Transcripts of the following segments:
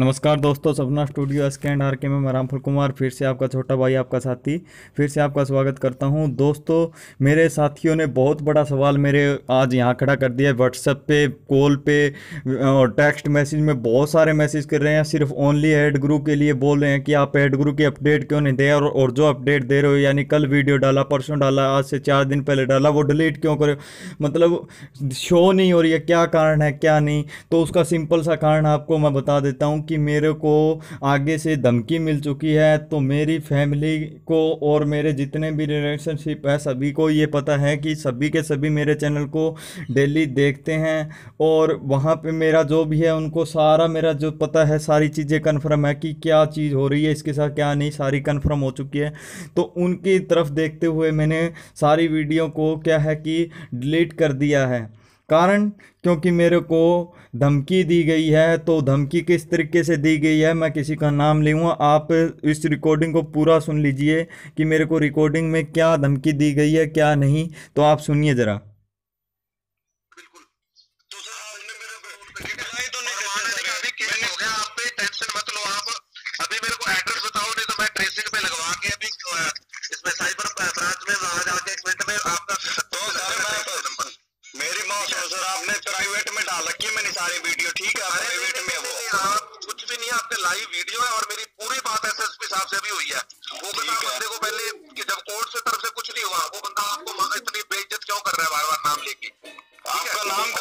नमस्कार दोस्तों Sapna studio S K and R K में मैं रामफल कुमार फिर से आपका छोटा भाई आपका साथी फिर से आपका स्वागत करता हूं दोस्तों मेरे साथियों ने बहुत बड़ा सवाल मेरे आज यहां खड़ा कर दिया है व्हाट्सएप पे कॉल पे और टेक्स्ट मैसेज में बहुत सारे मैसेज कर रहे हैं सिर्फ ओनली एड ग्रु के लिए बोल रहे हैं कि आप एड ग्रु की अपडेट क्यों नहीं दे और, और जो अपडेट दे रहे हो यानी कल वीडियो डाला परसों डाला आज से चार दिन पहले डाला वो डिलीट क्यों करे मतलब शो नहीं हो रही है क्या कारण है क्या नहीं तो उसका सिंपल सा कारण आपको मैं बता देता हूँ कि मेरे को आगे से धमकी मिल चुकी है तो मेरी फैमिली को और मेरे जितने भी रिलेशनशिप है सभी को ये पता है कि सभी के सभी मेरे चैनल को डेली देखते हैं और वहाँ पे मेरा जो भी है उनको सारा मेरा जो पता है सारी चीज़ें कन्फर्म है कि क्या चीज़ हो रही है इसके साथ क्या नहीं सारी कन्फर्म हो चुकी है तो उनकी तरफ देखते हुए मैंने सारी वीडियो को क्या है कि डिलीट कर दिया है कारण क्योंकि मेरे को धमकी दी गई है तो धमकी किस तरीके से दी गई है मैं किसी का नाम लूँगा आप इस रिकॉर्डिंग को पूरा सुन लीजिए कि मेरे को रिकॉर्डिंग में क्या धमकी दी गई है क्या नहीं तो आप सुनिए ज़रा सारी वीडियो ठीक है प्राइवेट में वो आप कुछ भी नहीं है आपके लाइव वीडियो है और मेरी पूरी बात पी साहब से भी हुई है वो बता बंदे को पहले कि जब कोर्ट से तरफ से कुछ नहीं हुआ वो बंदा आपको इतनी बेइज्जत क्यों कर रहा है बार बार नाम लेके आपका नाम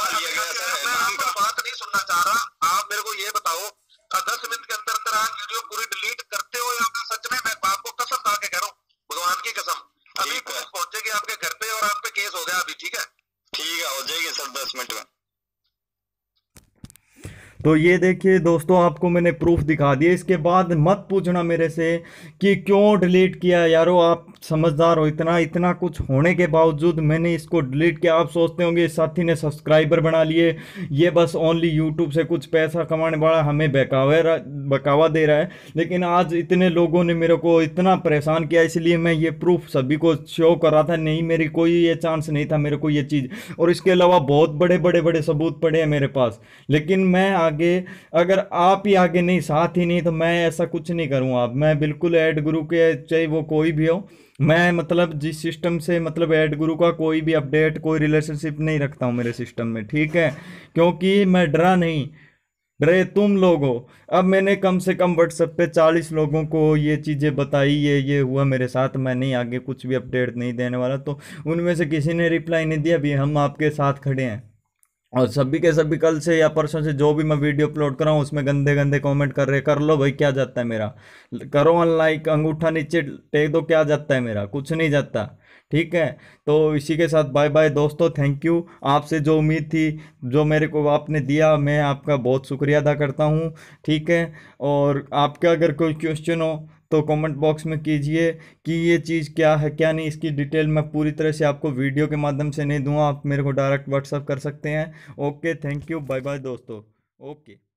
आपका बात नहीं सुनना चाह रहा आप मेरे को ये बताओ दस मिनट के अंदर अंदर आप वीडियो पूरी डिलीट करते हो या सच में मैं आपको कसम खा के कह रहा हूँ भगवान की कसम अभी पहुंचेगी आपके घर पे और आपके केस हो गया अभी ठीक है ठीक है हो जाएगी सर दस मिनट में तो ये देखिए दोस्तों आपको मैंने प्रूफ दिखा दिया इसके बाद मत पूछना मेरे से कि क्यों डिलीट किया यारो आप समझदार हो इतना इतना कुछ होने के बावजूद मैंने इसको डिलीट किया आप सोचते होंगे साथी ने सब्सक्राइबर बना लिए ये बस ओनली यूट्यूब से कुछ पैसा कमाने वाला हमें बहकावे बकावा दे रहा है लेकिन आज इतने लोगों ने मेरे को इतना परेशान किया इसलिए मैं ये प्रूफ सभी को शो कर रहा था नहीं मेरी कोई ये चांस नहीं था मेरे को ये चीज़ और इसके अलावा बहुत बड़े बड़े बड़े सबूत पड़े हैं मेरे पास लेकिन मैं आगे अगर आप ही आगे नहीं साथ ही नहीं तो मैं ऐसा कुछ नहीं करूँ आप मैं बिल्कुल ऐड गुरु के चाहे वो कोई भी हो मैं मतलब जिस सिस्टम से मतलब ऐड गुरु का कोई भी अपडेट कोई रिलेशनशिप नहीं रखता हूँ मेरे सिस्टम में ठीक है क्योंकि मैं डरा नहीं डरे तुम लोग हो अब मैंने कम से कम व्हाट्सएप पे चालीस लोगों को ये चीज़ें बताई ये ये हुआ मेरे साथ मैं नहीं आगे कुछ भी अपडेट नहीं देने वाला तो उनमें से किसी ने रिप्लाई नहीं दिया भी हम आपके साथ खड़े हैं और सभी के सभी कल से या परसों से जो भी मैं वीडियो अपलोड कर रहा हूँ उसमें गंदे गंदे कमेंट कर रहे कर लो भाई क्या जाता है मेरा करो अनलाइक अंगूठा नीचे टेक दो क्या जाता है मेरा कुछ नहीं जाता ठीक है तो इसी के साथ बाय बाय दोस्तों थैंक यू आपसे जो उम्मीद थी जो मेरे को आपने दिया मैं आपका बहुत शुक्रिया अदा करता हूँ ठीक है और आपका अगर कोई क्वेश्चन हो तो कमेंट बॉक्स में कीजिए कि ये चीज़ क्या है क्या नहीं इसकी डिटेल मैं पूरी तरह से आपको वीडियो के माध्यम से नहीं दूँ आप मेरे को डायरेक्ट व्हाट्सअप कर सकते हैं okay thank you bye bye दोस्तों ओके